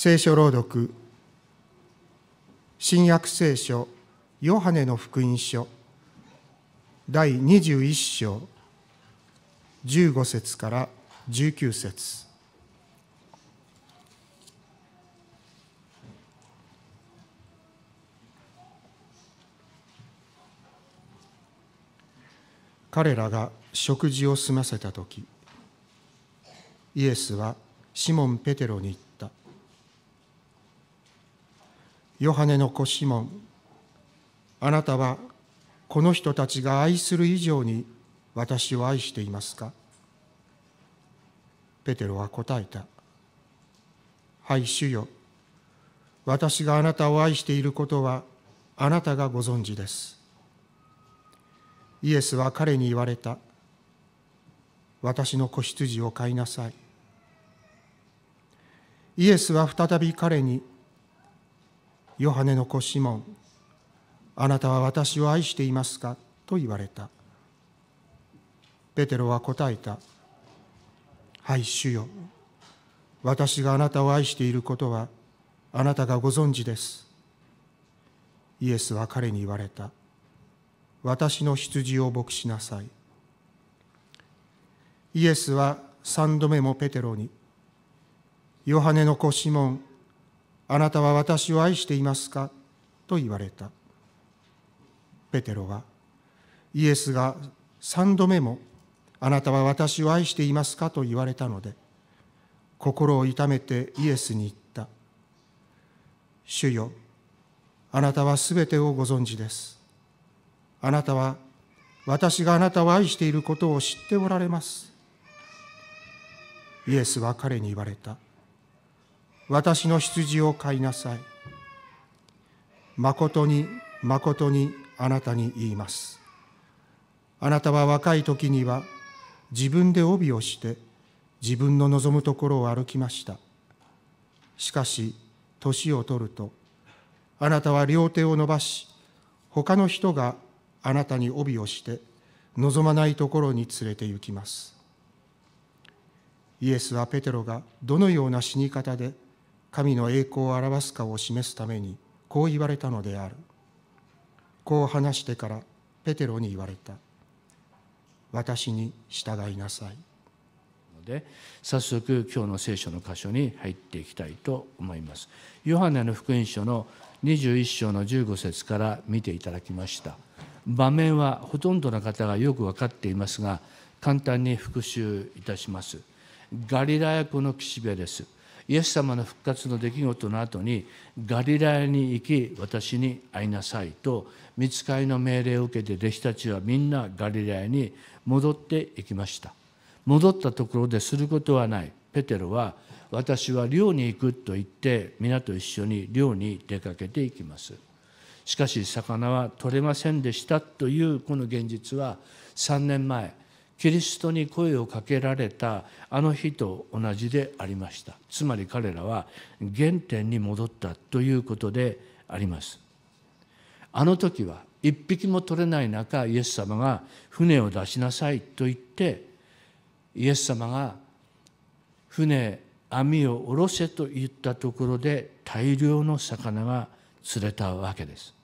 聖書朗読新約聖書ヨハネの福音書第21章15節から19節彼らが食事を済ませた時イエスはシモン・ペテロに言ったヨハネの子シモンあなたはこの人たちが愛する以上に私を愛していますかペテロは答えたはい主よ私があなたを愛していることはあなたがご存知ですイエスは彼に言われた私の子羊を飼いなさいイエスは再び彼に「ヨハネの子シモンあなたは私を愛していますかと言われたペテロは答えたはい主よ私があなたを愛していることはあなたがご存知ですイエスは彼に言われた私の羊を牧しなさいイエスは3度目もペテロにヨハネの子シモンあなたは私を愛していますかと言われた。ペテロは、イエスが3度目も、あなたは私を愛していますかと言われたので、心を痛めてイエスに言った。主よ、あなたはすべてをご存知です。あなたは、私があなたを愛していることを知っておられます。イエスは彼に言われた。私の羊を飼いなさい。誠に誠にあなたに言います。あなたは若い時には自分で帯をして自分の望むところを歩きました。しかし、年を取ると、あなたは両手を伸ばし、他の人があなたに帯をして望まないところに連れて行きます。イエスはペテロがどのような死に方で神の栄光を表すかを示すためにこう言われたのであるこう話してからペテロに言われた私に従いなさいで早速今日の聖書の箇所に入っていきたいと思いますヨハネの福音書の21章の15節から見ていただきました場面はほとんどの方がよく分かっていますが簡単に復習いたしますガリラヤ湖の岸辺ですイエス様の復活の出来事の後にガリラヤに行き私に会いなさいと見つかりの命令を受けて弟子たちはみんなガリラヤに戻っていきました戻ったところですることはないペテロは私は寮に行くと言って皆と一緒に寮に出かけていきますしかし魚は取れませんでしたというこの現実は3年前キリストに声をかけられたあの日と同じでありましたつまり彼らは原点に戻ったということでありますあの時は一匹も取れない中イエス様が船を出しなさいと言ってイエス様が船網を下ろせと言ったところで大量の魚が釣れたわけです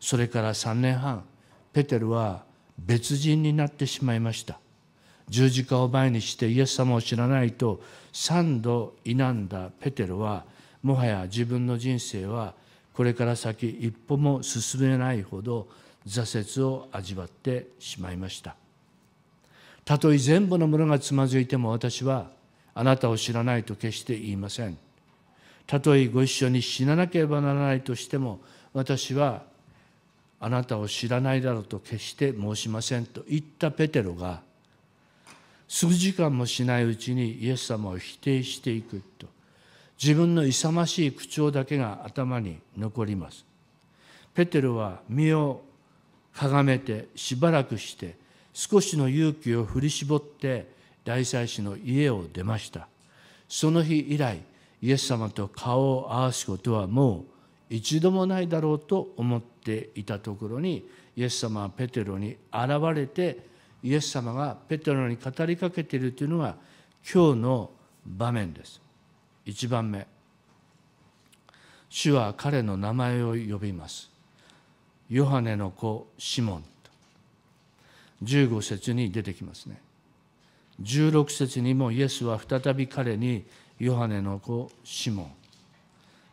それから3年半ペテルは別人になってしまいました十字架を前にしてイエス様を知らないと三度否んだペテロはもはや自分の人生はこれから先一歩も進めないほど挫折を味わってしまいましたたとえ全部のものがつまずいても私はあなたを知らないと決して言いませんたとえご一緒に死ななければならないとしても私はあなたを知らないだろうと決して申しませんと言ったペテロが数時間もしないうちにイエス様を否定していくと自分の勇ましい口調だけが頭に残りますペテロは身をかがめてしばらくして少しの勇気を振り絞って大祭司の家を出ましたその日以来イエス様と顔を合わすことはもう一度もないだろうと思っていたところにイエス様はペテロに現れてイエス様がペテロに語りかけているというのが今日の場面です。一番目主は彼の名前を呼びます。ヨハネの子シモンと15節に出てきますね。16節にもイエスは再び彼にヨハネの子シモン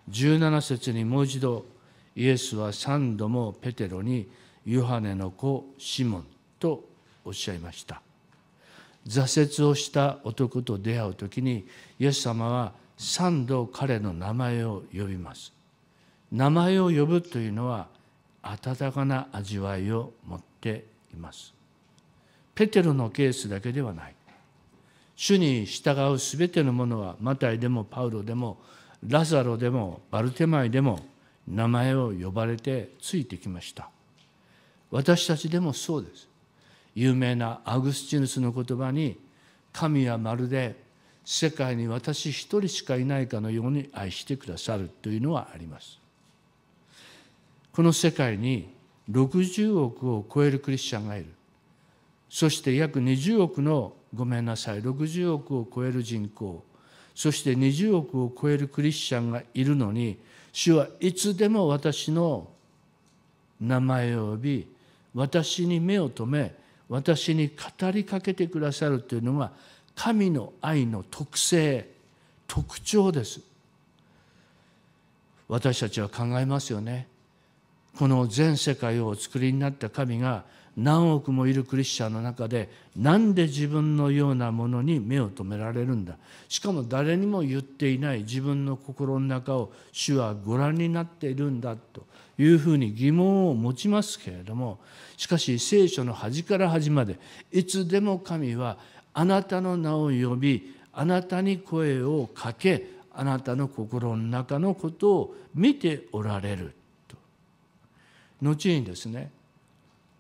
17節にもう一度イエスは3度もペテロにヨハネの子シモンとおっしゃいました挫折をした男と出会う時にイエス様は3度彼の名前を呼びます名前を呼ぶというのは温かな味わいを持っていますペテロのケースだけではない主に従うすべてのものはマタイでもパウロでもラザロでもバルテマイでも名前を呼ばれてついてきました私たちでもそうです有名なアグスチヌスの言葉に「神はまるで世界に私一人しかいないかのように愛してくださる」というのはありますこの世界に60億を超えるクリスチャンがいるそして約20億のごめんなさい60億を超える人口そして20億を超えるクリスチャンがいるのに主はいつでも私の名前を呼び私に目を留め私に語りかけてくださるというのが神の愛の特性特徴です私たちは考えますよねこの全世界をお作りになった神が何億もいるクリスチャンの中でなんで自分のようなものに目を留められるんだしかも誰にも言っていない自分の心の中を主はご覧になっているんだというふうに疑問を持ちますけれどもしかし聖書の端から端までいつでも神はあなたの名を呼びあなたに声をかけあなたの心の中のことを見ておられると後にですね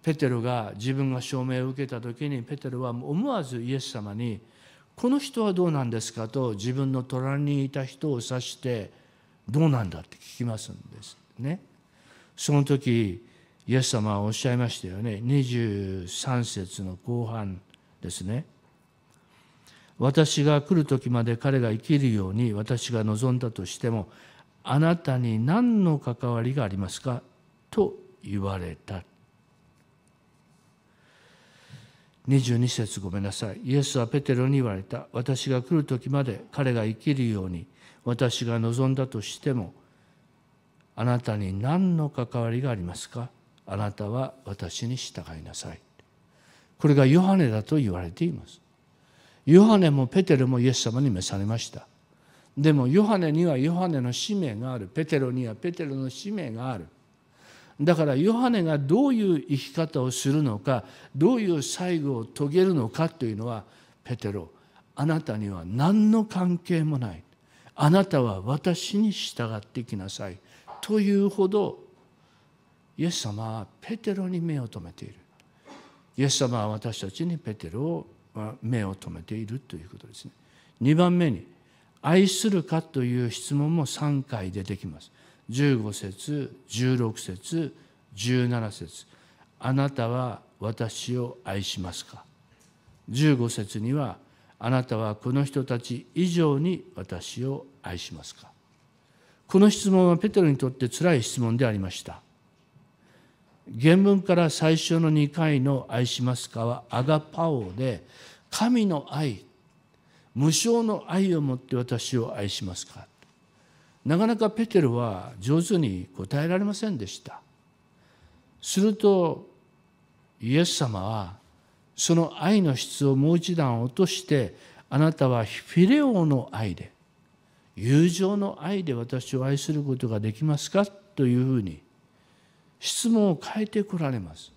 ペテロが自分が証明を受けた時にペテロは思わずイエス様に「この人はどうなんですか?」と自分の隣にいた人を指して「どうなんだ?」って聞きますんですね。その時イエス様はおっしゃいましたよね23節の後半ですね。私が来る時まで彼が生きるように私が望んだとしてもあなたに何の関わりがありますかと言われた22節ごめんなさいイエスはペテロに言われた私が来る時まで彼が生きるように私が望んだとしてもあなたに何の関わりがありますかあなたは私に従いなさいこれがヨハネだと言われていますヨハネもペテロもイエス様に召されましたでもヨハネにはヨハネの使命があるペテロにはペテロの使命があるだからヨハネがどういう生き方をするのかどういう最後を遂げるのかというのはペテロあなたには何の関係もないあなたは私に従ってきなさいというほどイエス様はペテロに目を留めているイエス様は私たちにペテロを目を留めているということですね2番目に愛するかという質問も3回出てきます15節16節17節あなたは私を愛しますか15節にはあなたはこの人たち以上に私を愛しますかこの質問はペテロにとってつらい質問でありました原文から最初の2回の「愛しますか」はアガパオで神の愛無償の愛を持って私を愛しますかなかなかペテロは上手に答えられませんでしたするとイエス様はその愛の質をもう一段落としてあなたはフィレオの愛で友情の愛で私を愛することができますかというふうに質問を変えてこられます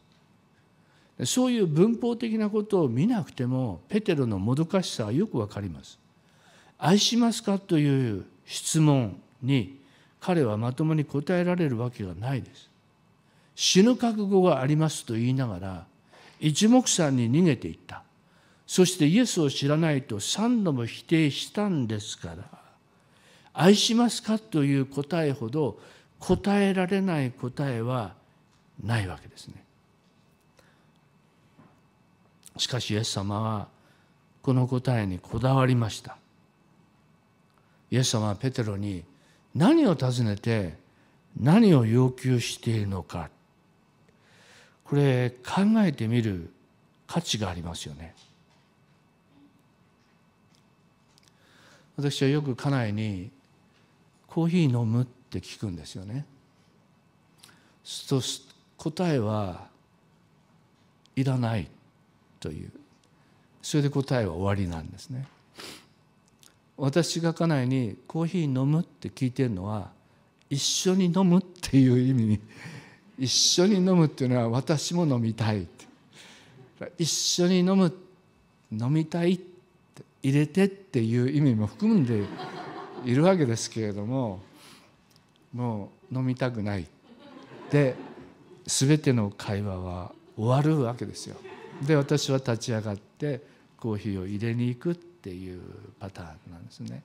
そういう文法的なことを見なくてもペテロのもどかしさはよくわかります愛しますかという質問に彼はまともに答えられるわけがないです。死ぬ覚悟がありますと言いながら一目散に逃げていった。そしてイエスを知らないと三度も否定したんですから愛しますかという答えほど答えられない答えはないわけですね。しかしイエス様はこの答えにこだわりました。イエス様はペテロに何を尋ねて何を要求しているのかこれ考えてみる価値がありますよね。私はよく家内に「コーヒー飲む?」って聞くんですよね。と答えは「いらない」というそれで答えは終わりなんですね。私が家内に「コーヒー飲む?」って聞いてるのは一緒に飲むっていう意味に 一緒に飲むっていうのは私も飲みたいって一緒に飲む飲みたいって入れてっていう意味も含んでいるわけですけれどももう飲みたくないで全ての会話は終わるわけですよ。で私は立ち上がってコーヒーを入れに行くっていうパターンなんですね。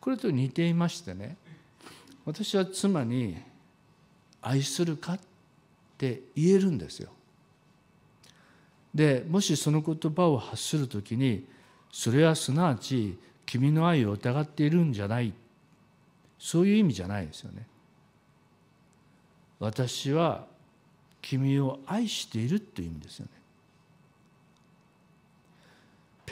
これと似ていましてね私は妻に「愛するか?」って言えるんですよ。でもしその言葉を発する時にそれはすなわち君の愛を疑っているんじゃないそういう意味じゃないですよね。私は君を愛しているという意味ですよね。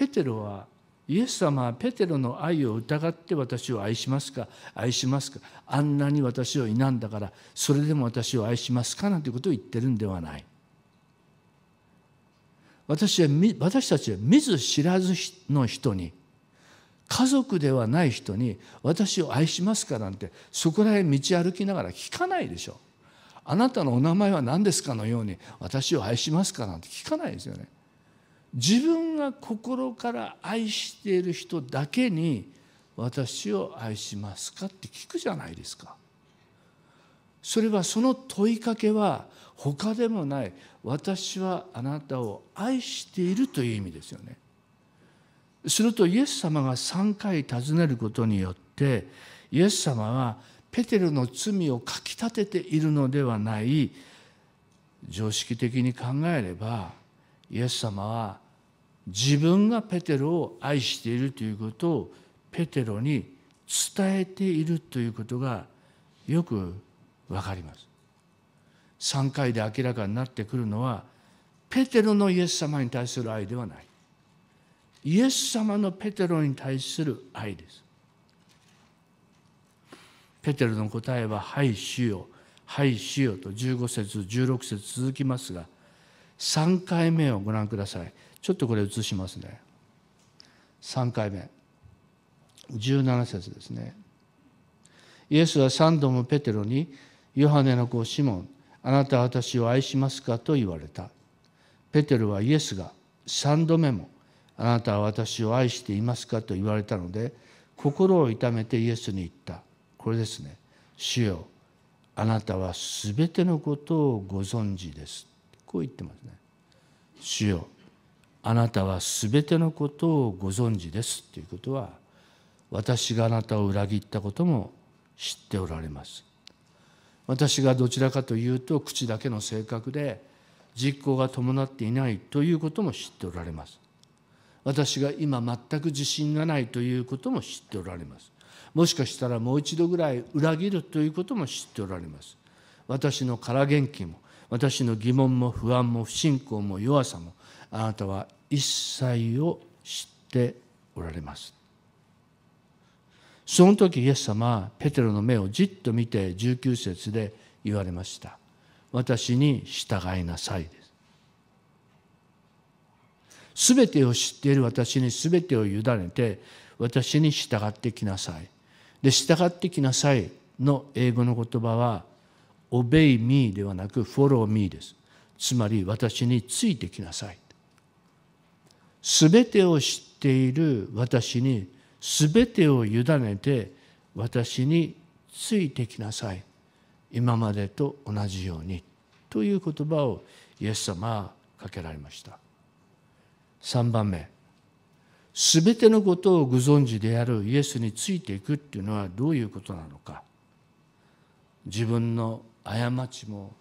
ペテロはイエス様はペテロの愛を疑って私を愛しますか愛しますかあんなに私を否んだからそれでも私を愛しますかなんてことを言ってるんではない私は私たちは見ず知らずの人に家族ではない人に私を愛しますかなんてそこらへん道歩きながら聞かないでしょあなたのお名前は何ですかのように私を愛しますかなんて聞かないですよね自分が心から愛している人だけに私を愛しますかって聞くじゃないですか。それはその問いかけは他でもない私はあなたを愛しているという意味ですよね。するとイエス様が3回尋ねることによってイエス様はペテルの罪をかきたてているのではない常識的に考えればイエス様は自分がペテロを愛しているということをペテロに伝えているということがよくわかります。3回で明らかになってくるのはペテロのイエス様に対する愛ではない。イエス様のペテロに対する愛です。ペテロの答えは「はい主よはい主よ」と15節16節続きますが3回目をご覧くださいちょっとこれ映しますね3回目17節ですねイエスは3度もペテロに「ヨハネの子シモンあなたは私を愛しますか?」と言われたペテロはイエスが3度目も「あなたは私を愛していますか?」と言われたので心を痛めてイエスに言ったこれですね「主よあなたは全てのことをご存知です」こう言ってますね。主よあなたは全てのことをご存知ですということは私があなたを裏切ったことも知っておられます。私がどちらかというと口だけの性格で実行が伴っていないということも知っておられます。私が今全く自信がないということも知っておられます。もしかしたらもう一度ぐらい裏切るということも知っておられます。私の空元気も私の疑問も不安も不信仰も弱さもあなたは一切を知っておられますその時イエス様はペテロの目をじっと見て19節で言われました私に従いなさいです全てを知っている私に全てを委ねて私に従ってきなさいで従ってきなさいの英語の言葉は obey me ではなく follow me です。つまり私についてきなさい。すべてを知っている私にすべてを委ねて私についてきなさい。今までと同じように。という言葉をイエス様はかけられました。3番目。すべてのことをご存知であるイエスについていくっていうのはどういうことなのか。自分の過ちも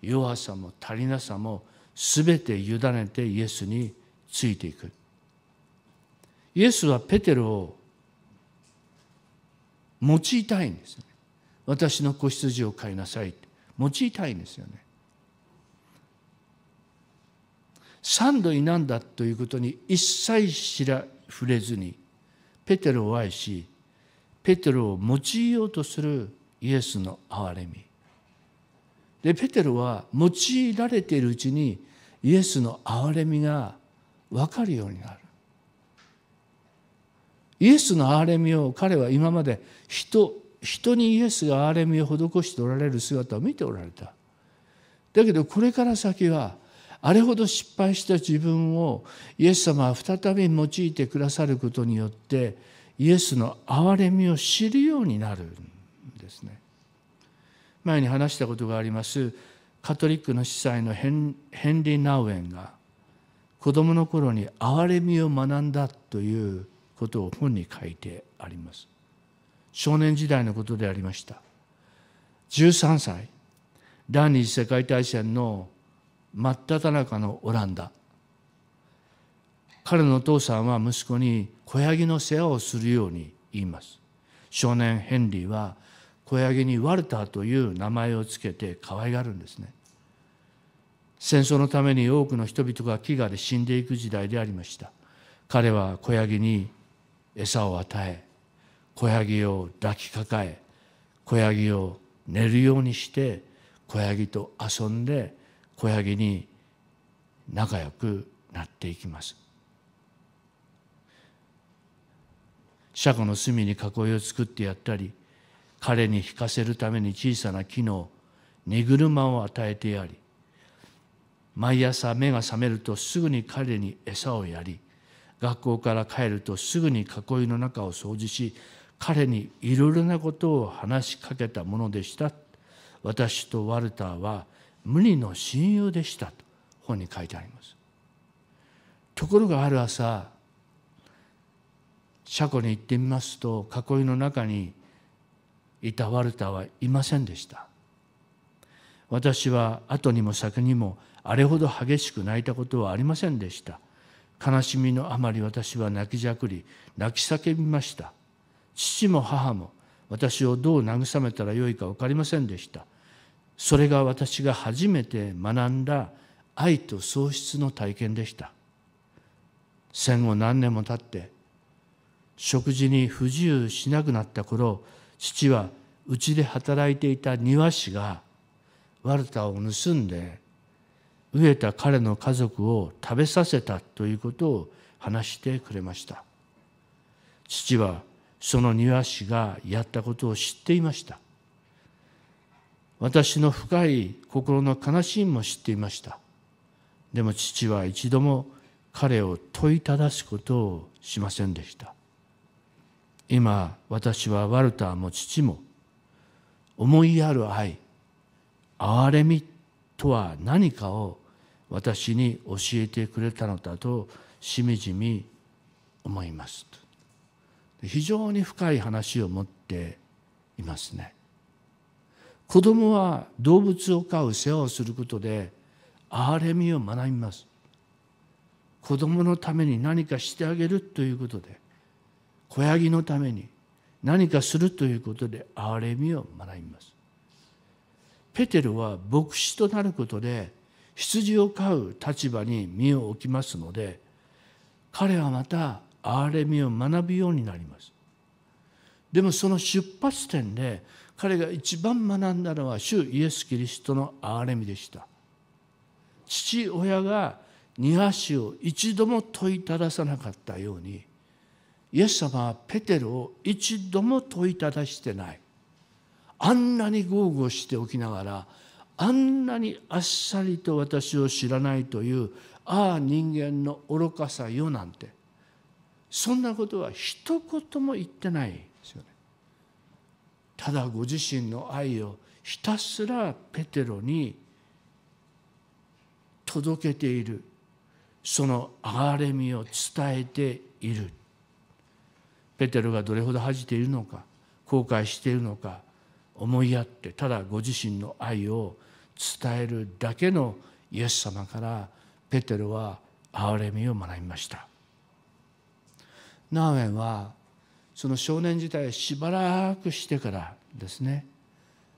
弱さも足りなさも全て委ねてイエスについていくイエスはペテロを用いたいんです私の子羊を飼いなさい用いたいんですよね三度になんだということに一切知ら触れずにペテロを愛しペテロを用いようとするイエスの憐れみでペテロは用いられているうちにイエスの憐れみが分かるようになるイエスの憐れみを彼は今まで人人にイエスが憐れみを施しておられる姿を見ておられただけどこれから先はあれほど失敗した自分をイエス様は再び用いてくださることによってイエスの憐れみを知るようになるんですね。前に話したことがありますカトリックの司祭のヘンヘンリー・ナウエンが子供の頃に憐れみを学んだということを本に書いてあります少年時代のことでありました13歳第二次世界大戦の真っ只中のオランダ彼のお父さんは息子に子ヤギの世話をするように言います少年ヘンリーは子ヤギにワルターという名前をつけて可愛がるんですね戦争のために多くの人々が飢餓で死んでいく時代でありました彼は子ヤギに餌を与え子ヤギを抱きかかえ子ヤギを寝るようにして子ヤギと遊んで子ヤギに仲良くなっていきます車庫の隅に囲いを作ってやったり彼に引かせるために小さな木の荷車を与えてやり毎朝目が覚めるとすぐに彼に餌をやり学校から帰るとすぐに囲いの中を掃除し彼にいろいろなことを話しかけたものでした私とワルターは無理の親友でしたと本に書いてありますところがある朝車庫に行ってみますと囲いの中にいたわるたはいませんでした私は後にも先にもあれほど激しく泣いたことはありませんでした悲しみのあまり私は泣きじゃくり泣き叫びました父も母も私をどう慰めたらよいか分かりませんでしたそれが私が初めて学んだ愛と喪失の体験でした戦後何年も経って食事に不自由しなくなった頃父はうちで働いていた庭師がワルタを盗んで飢えた彼の家族を食べさせたということを話してくれました父はその庭師がやったことを知っていました私の深い心の悲しみも知っていましたでも父は一度も彼を問いただすことをしませんでした今私はワルターも父も思いやる愛憐れみとは何かを私に教えてくれたのだとしみじみ思います非常に深い話を持っていますね子供は動物を飼う世話をすることで憐れみを学びます子供のために何かしてあげるということで子ヤギのために何かするということで憐れみを学びます。ペテルは牧師となることで羊を飼う立場に身を置きますので彼はまた憐れみを学ぶようになります。でもその出発点で彼が一番学んだのは主イエス・キリストの憐れみでした。父親が庭師を一度も問いたださなかったようにイエス様はペテロを一度も問いただしてないあんなに豪語しておきながらあんなにあっさりと私を知らないというああ人間の愚かさよなんてそんなことは一言も言ってないですよね。ただご自身の愛をひたすらペテロに届けているその憐れみを伝えているペテロがどれほど恥じているのか後悔しているのか思いやってただご自身の愛を伝えるだけのイエス様からペテロは憐れみを学びましたナーウェンはその少年時代しばらくしてからですね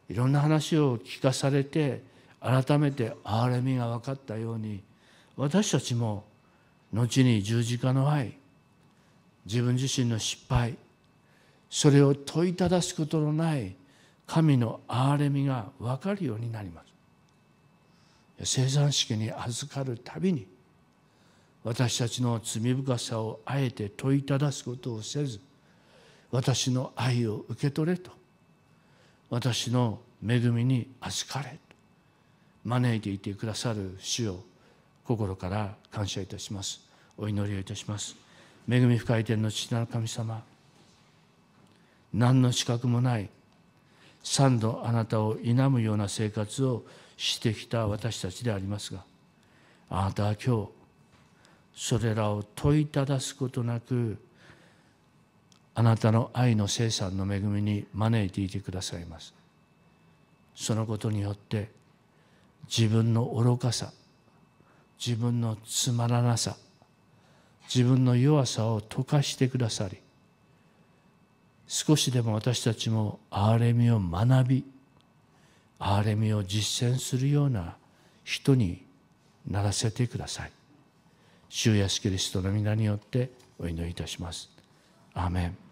いろんな話を聞かされて改めて憐れみが分かったように私たちも後に十字架の愛自分自身の失敗それを問いただすことのない神の憐れみが分かるようになります生産式に預かるたびに私たちの罪深さをあえて問いただすことをせず私の愛を受け取れと私の恵みに預かれと招いていてくださる主を心から感謝いたしますお祈りをいたします恵み深い天の父なる神様何の資格もない三度あなたを否むような生活をしてきた私たちでありますがあなたは今日それらを問いただすことなくあなたの愛の生産の恵みに招いていてくださいますそのことによって自分の愚かさ自分のつまらなさ自分の弱さを溶かしてくださり少しでも私たちも憐れみを学び憐れみを実践するような人にならせてください。主イエスキリストの皆によってお祈りいたします。アメン